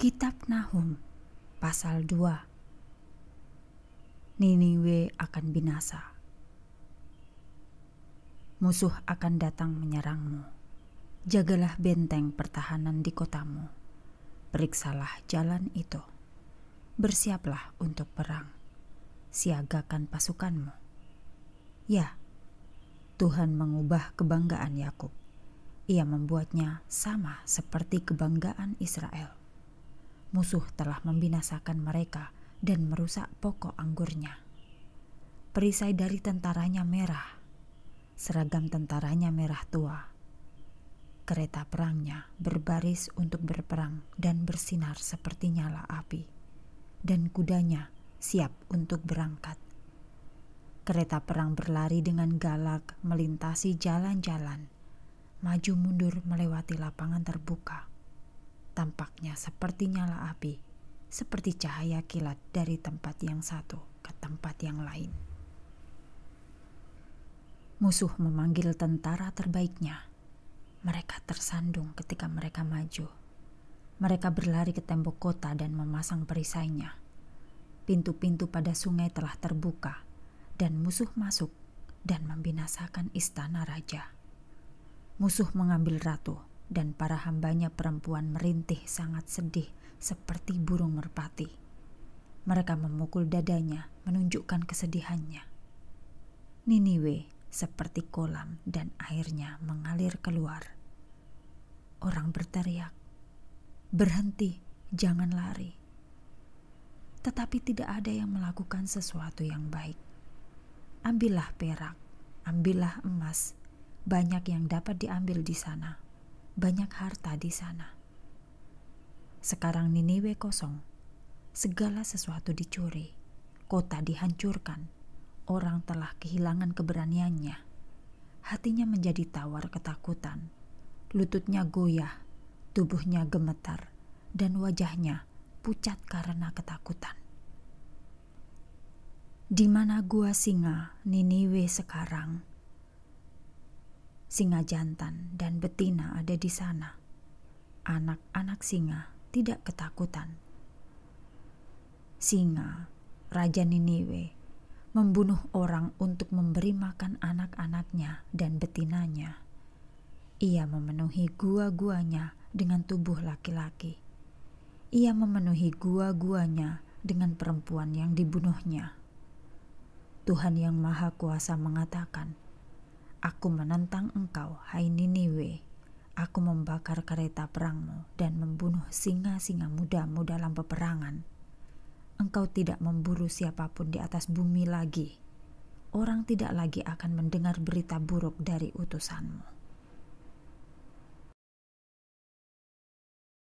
Kitab Nahum pasal 2 Niniwe akan binasa. Musuh akan datang menyerangmu. Jagalah benteng pertahanan di kotamu. Periksalah jalan itu. Bersiaplah untuk perang. Siagakan pasukanmu. Ya, Tuhan mengubah kebanggaan Yakub. Ia membuatnya sama seperti kebanggaan Israel musuh telah membinasakan mereka dan merusak pokok anggurnya. Perisai dari tentaranya merah, seragam tentaranya merah tua. Kereta perangnya berbaris untuk berperang dan bersinar seperti nyala api, dan kudanya siap untuk berangkat. Kereta perang berlari dengan galak melintasi jalan-jalan, maju mundur melewati lapangan terbuka Tampaknya seperti nyala api, seperti cahaya kilat dari tempat yang satu ke tempat yang lain. Musuh memanggil tentara terbaiknya. Mereka tersandung ketika mereka maju. Mereka berlari ke tembok kota dan memasang perisainya. Pintu-pintu pada sungai telah terbuka, dan musuh masuk dan membinasakan istana raja. Musuh mengambil ratu, dan para hambanya perempuan merintih sangat sedih seperti burung merpati. Mereka memukul dadanya menunjukkan kesedihannya. Niniwe seperti kolam dan airnya mengalir keluar. Orang berteriak, berhenti, jangan lari. Tetapi tidak ada yang melakukan sesuatu yang baik. Ambillah perak, ambillah emas, banyak yang dapat diambil di sana banyak harta di sana. Sekarang Niniwe kosong, segala sesuatu dicuri, kota dihancurkan, orang telah kehilangan keberaniannya. Hatinya menjadi tawar ketakutan, lututnya goyah, tubuhnya gemetar, dan wajahnya pucat karena ketakutan. Di mana gua singa Niniwe sekarang? Singa jantan dan betina ada di sana. Anak-anak singa tidak ketakutan. Singa, Raja Niniwe, membunuh orang untuk memberi makan anak-anaknya dan betinanya. Ia memenuhi gua-guanya dengan tubuh laki-laki. Ia memenuhi gua-guanya dengan perempuan yang dibunuhnya. Tuhan Yang Maha Kuasa mengatakan, Aku menentang engkau, hai Niniwe. Aku membakar kereta perangmu dan membunuh singa-singa mudamu dalam peperangan. Engkau tidak memburu siapapun di atas bumi lagi. Orang tidak lagi akan mendengar berita buruk dari utusanmu.